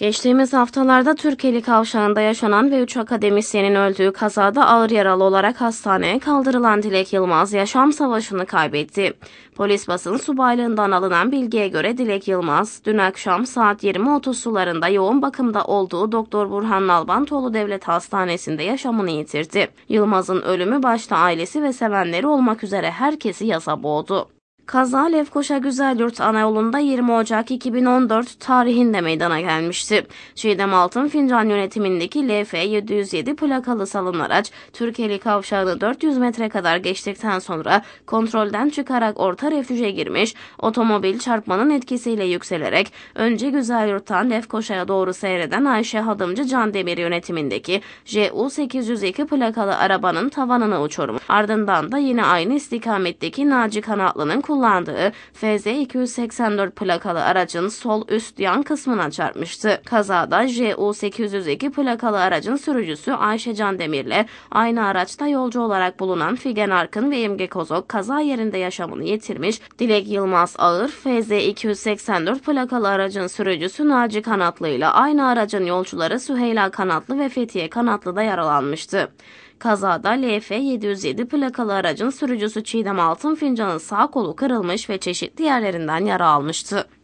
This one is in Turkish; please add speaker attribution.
Speaker 1: Geçtiğimiz haftalarda Türkiye'li kavşağında yaşanan ve 3 akademisyenin öldüğü kazada ağır yaralı olarak hastaneye kaldırılan Dilek Yılmaz yaşam savaşını kaybetti. Polis basın subaylığından alınan bilgiye göre Dilek Yılmaz dün akşam saat 20.30 sularında yoğun bakımda olduğu Doktor Burhan Nalbantoğlu Devlet Hastanesi'nde yaşamını yitirdi. Yılmaz'ın ölümü başta ailesi ve sevenleri olmak üzere herkesi yasa boğdu. Kaza Lefkoşa Güzelyurt Anayolu'nda 20 Ocak 2014 tarihinde meydana gelmişti. Çiğdem Altın Fincan yönetimindeki LF 707 plakalı salın araç Türkeli kavşağını 400 metre kadar geçtikten sonra kontrolden çıkarak orta refüje girmiş. Otomobil çarpmanın etkisiyle yükselerek önce Güzelyurt'tan Lefkoşa'ya doğru seyreden Ayşe Hadımcı Can Demir yönetimindeki JU 802 plakalı arabanın tavanına uçurmuş. Ardından da yine aynı istikametteki Naci Kanatlı'nın kullanılmıştı kullandığı FZ 284 plakalı aracın sol üst yan kısmına çarpmıştı. Kazada JU 802 plakalı aracın sürücüsü Ayşe Can Demir'le aynı araçta yolcu olarak bulunan Figen Arkın ve İmge Kozok kaza yerinde yaşamını yitirmiş. Dilek Yılmaz Ağır FZ 284 plakalı aracın sürücüsü Naci Kanatlı ile aynı aracın yolcuları Süheyla Kanatlı ve Fethiye Kanatlı da yaralanmıştı. Kazada LF 707 plakalı aracın sürücüsü Çiğdem Altın Fincan'ın sağ kolu kırılmıştı kırılmış ve çeşitli yerlerinden yara almıştı.